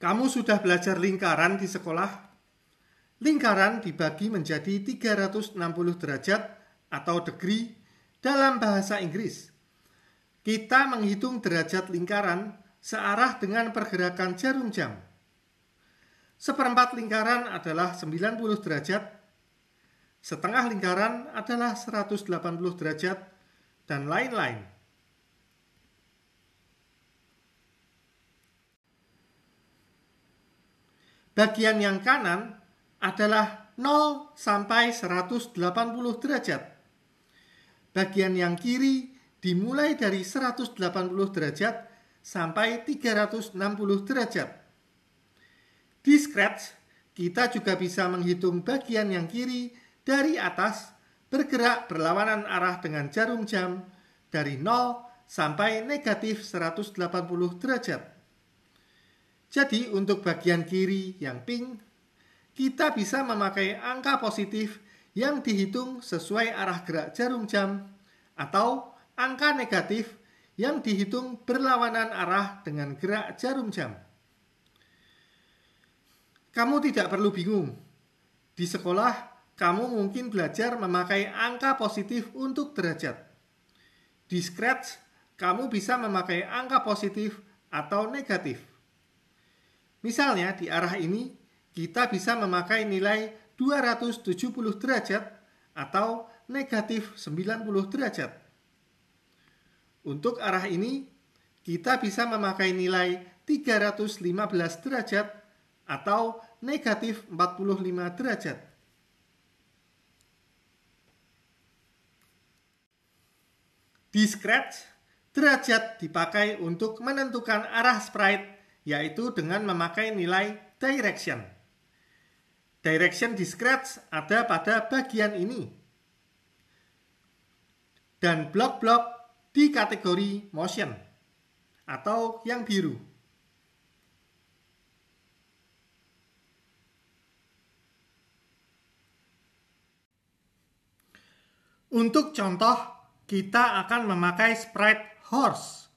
Kamu sudah belajar lingkaran di sekolah? Lingkaran dibagi menjadi 360 derajat atau degree dalam bahasa Inggris. Kita menghitung derajat lingkaran searah dengan pergerakan jarum jam. Seperempat lingkaran adalah 90 derajat, setengah lingkaran adalah 180 derajat, dan lain-lain. bagian yang kanan adalah 0 sampai 180 derajat. Bagian yang kiri dimulai dari 180 derajat sampai 360 derajat. Di Scratch, kita juga bisa menghitung bagian yang kiri dari atas bergerak berlawanan arah dengan jarum jam dari 0 sampai negatif 180 derajat. Jadi untuk bagian kiri yang pink, kita bisa memakai angka positif yang dihitung sesuai arah gerak jarum jam atau angka negatif yang dihitung berlawanan arah dengan gerak jarum jam. Kamu tidak perlu bingung. Di sekolah, kamu mungkin belajar memakai angka positif untuk derajat. Di Scratch, kamu bisa memakai angka positif atau negatif. Misalnya di arah ini kita bisa memakai nilai 270 derajat atau negatif 90 derajat. Untuk arah ini, kita bisa memakai nilai 315 derajat atau negatif 45 derajat. Di Scratch, derajat dipakai untuk menentukan arah sprite yaitu dengan memakai nilai direction. Direction di ada pada bagian ini. Dan blok-blok di kategori motion atau yang biru. Untuk contoh, kita akan memakai sprite horse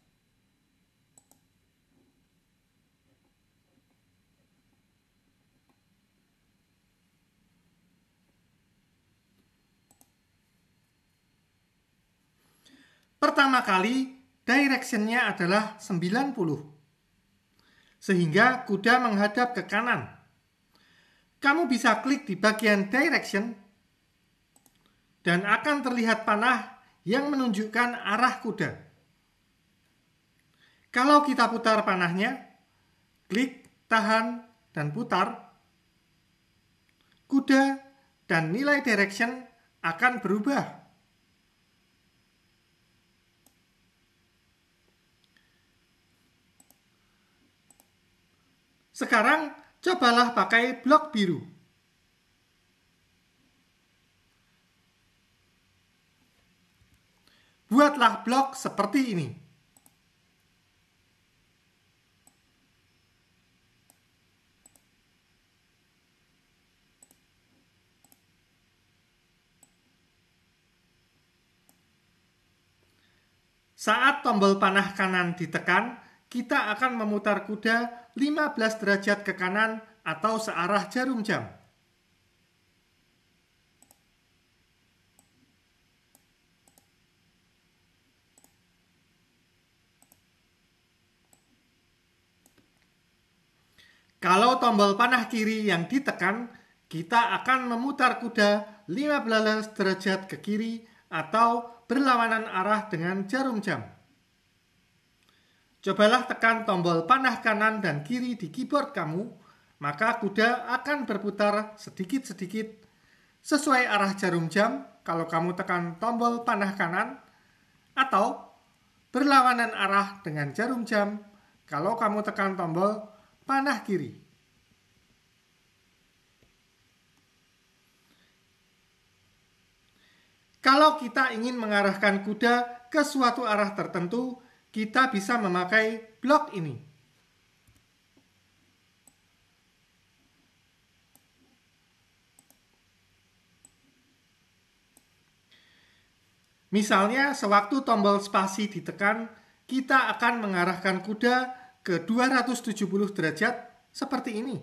pertama kali directionnya adalah 90. Sehingga kuda menghadap ke kanan. Kamu bisa klik di bagian direction dan akan terlihat panah yang menunjukkan arah kuda. Kalau kita putar panahnya, klik, tahan, dan putar, kuda dan nilai direction akan berubah Sekarang cobalah pakai blok biru. Buatlah blok seperti ini. Saat tombol panah kanan ditekan, kita akan memutar kuda 15 derajat ke kanan atau searah jarum jam. Kalau tombol panah kiri yang ditekan, kita akan memutar kuda 15 derajat ke kiri atau berlawanan arah dengan jarum jam. Cobalah tekan tombol panah kanan dan kiri di keyboard kamu, maka kuda akan berputar sedikit-sedikit sesuai arah jarum jam kalau kamu tekan tombol panah kanan atau berlawanan arah dengan jarum jam kalau kamu tekan tombol panah kiri. Kalau kita ingin mengarahkan kuda ke suatu arah tertentu, kita bisa memakai blok ini. Misalnya, sewaktu tombol spasi ditekan, kita akan mengarahkan kuda ke 270 derajat seperti ini.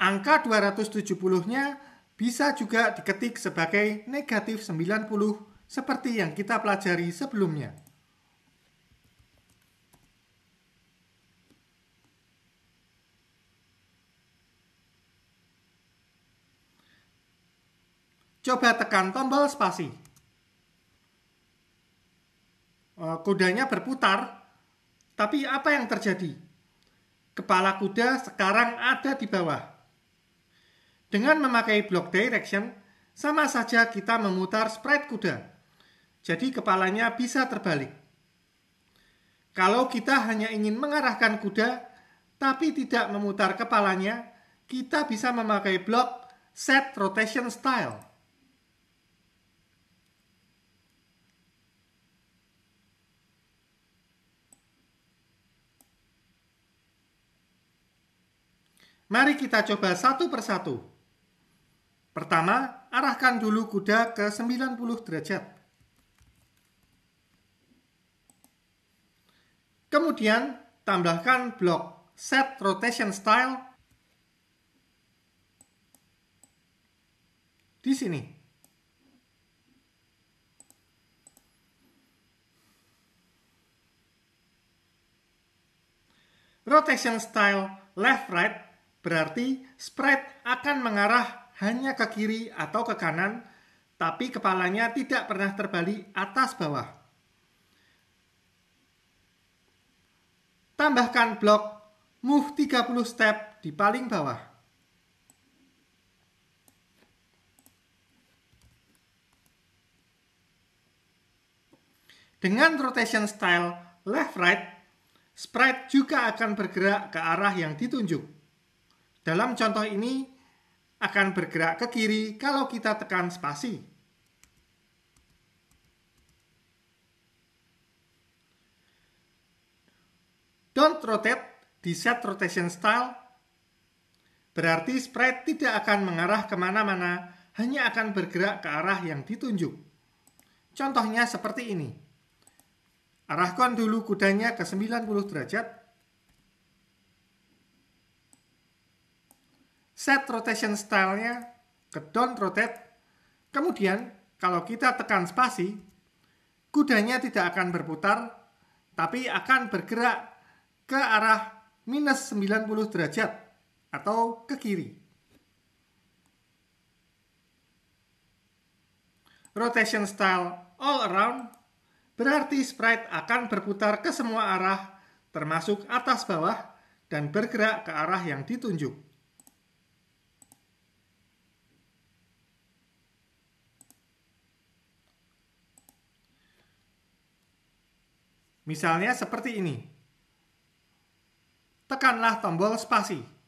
Angka 270-nya bisa juga diketik sebagai negatif 90 seperti yang kita pelajari sebelumnya. Coba tekan tombol spasi. E, Kudanya berputar, tapi apa yang terjadi? Kepala kuda sekarang ada di bawah. Dengan memakai block direction, sama saja kita memutar sprite kuda. Jadi kepalanya bisa terbalik. Kalau kita hanya ingin mengarahkan kuda, tapi tidak memutar kepalanya, kita bisa memakai block set rotation style. Mari kita coba satu persatu. Pertama, arahkan dulu kuda ke 90 derajat. Kemudian, tambahkan blok set rotation style di sini. Rotation style left right berarti spread akan mengarah hanya ke kiri atau ke kanan, tapi kepalanya tidak pernah terbalik atas bawah. Tambahkan blok move 30 step di paling bawah. Dengan rotation style left-right, sprite juga akan bergerak ke arah yang ditunjuk. Dalam contoh ini, akan bergerak ke kiri kalau kita tekan spasi. Don't rotate di set rotation style berarti spread tidak akan mengarah kemana-mana, hanya akan bergerak ke arah yang ditunjuk. Contohnya seperti ini. Arahkan dulu kudanya ke 90 derajat set rotation stylenya ke down rotate. Kemudian kalau kita tekan spasi, kudanya tidak akan berputar, tapi akan bergerak ke arah minus 90 derajat atau ke kiri. Rotation style all around berarti sprite akan berputar ke semua arah termasuk atas bawah dan bergerak ke arah yang ditunjuk. Misalnya seperti ini. Tekanlah tombol spasi.